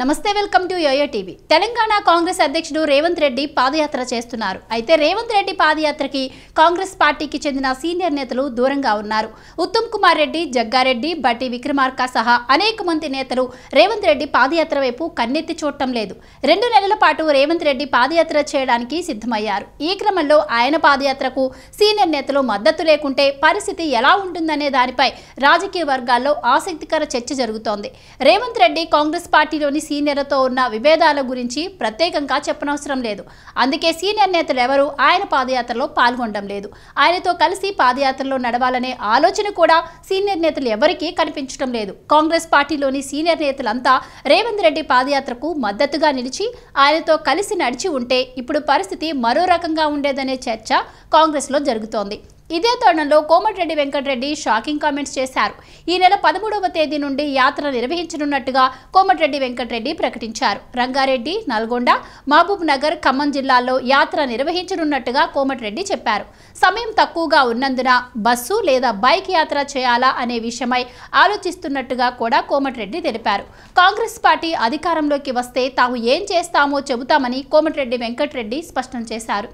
నమస్తే welcome to Yoyo TV Telangana Congress అధ్యక్షుడు రేవంత్ రెడ్డి పాదయాత్ర చేస్తున్నారు అయితే రేవంత్ రెడ్డి పాదయాత్రకి కాంగ్రెస్ పార్టీకి చెందిన సీనియర్ నేతలు దూరంగా ఉన్నారు ఉత్తమ్ కుమార్ రెడ్డి జగ్గారెడ్డి బట్టి విక్రమార్క సహా అనేక మంది నేతలు రేవంత్ రెడ్డి పాదయాత్ర వైపు కన్నెత్తి చూడటం లేదు రెండు నెలల పాటు రేవంత్ రెడ్డి పాదయాత్ర చేయడానికి సిద్ధమయ్యారు ఈ క్రమంలో ఆయన పాదయాత్రకు సీనియర్ నేతలు మద్దతు లేకుంటే పరిస్థితి ఎలా ఉంటుందనే దానిపై రాజకీయ వర్గాల్లో ఆసక్తికర చర్చ జరుగుతోంది రేవంత్ రెడ్డి కాంగ్రెస్ పార్టీలోని సీనియర్లతో ఉన్న విభేదాల గురించి ప్రత్యేకంగా చెప్పనవసరం లేదు అందుకే సీనియర్ నేతలు ఎవరూ ఆయన పాదయాత్రలో పాల్గొనడం లేదు ఆయనతో కలిసి పాదయాత్రలో నడవాలనే ఆలోచన కూడా సీనియర్ నేతలు ఎవరికీ కనిపించడం లేదు కాంగ్రెస్ పార్టీలోని సీనియర్ నేతలంతా రేవంత్ రెడ్డి పాదయాత్రకు మద్దతుగా నిలిచి ఆయనతో కలిసి నడిచి ఉంటే ఇప్పుడు పరిస్థితి మరో రకంగా ఉండేదనే చర్చ కాంగ్రెస్లో జరుగుతోంది ఇదే తరుణంలో కోమటిరెడ్డి వెంకటరెడ్డి షాకింగ్ కామెంట్స్ చేశారు ఈ నెల పదమూడవ తేదీ నుండి యాత్ర నిర్వహించనున్నట్టుగా కోమటిరెడ్డి వెంకటరెడ్డి ప్రకటించారు రంగారెడ్డి నల్గొండ మహబూబ్ నగర్ ఖమ్మం జిల్లాల్లో యాత్ర నిర్వహించనున్నట్టుగా కోమటిరెడ్డి చెప్పారు సమయం తక్కువగా ఉన్నందున బస్సు లేదా బైక్ యాత్ర చేయాలా అనే విషయమై ఆలోచిస్తున్నట్టుగా కూడా కోమటిరెడ్డి తెలిపారు కాంగ్రెస్ పార్టీ అధికారంలోకి వస్తే తాము ఏం చేస్తామో చెబుతామని కోమటిరెడ్డి వెంకటరెడ్డి స్పష్టం చేశారు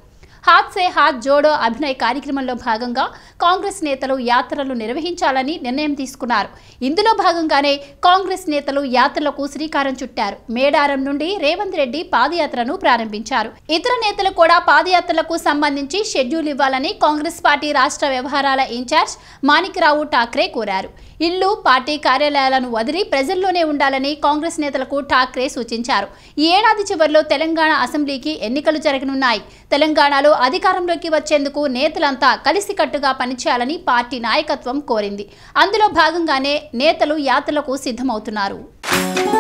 హాత్ సే హాత్ జోడో అభినయ కార్యక్రమంలో భాగంగా కాంగ్రెస్ నేతలు యాత్రలు నిర్వహించాలని నిర్ణయం తీసుకున్నారు ఇందులో భాగంగానే కాంగ్రెస్ నేతలు యాత్రలకు శ్రీకారం చుట్టారు మేడారం నుండి రేవంత్ రెడ్డి పాదయాత్రను ప్రారంభించారు ఇతర నేతలు కూడా పాదయాత్రలకు సంబంధించి షెడ్యూల్ ఇవ్వాలని కాంగ్రెస్ పార్టీ రాష్ట్ర వ్యవహారాల ఇన్ఛార్జ్ మాణిక్రావు ఠాక్రే కోరారు ఇల్లు పార్టీ కార్యాలయాలను వదిలి ప్రజల్లోనే ఉండాలని కాంగ్రెస్ నేతలకు ఠాక్రే సూచించారు ఈ ఏడాది చివరిలో తెలంగాణ అసెంబ్లీకి ఎన్నికలు జరగనున్నాయి తెలంగాణలో అధికారంలోకి వచ్చేందుకు నేతలంతా కలిసికట్టుగా పనిచేయాలని పార్టీ నాయకత్వం కోరింది అందులో భాగంగానే నేతలు యాత్రలకు సిద్ధమవుతున్నారు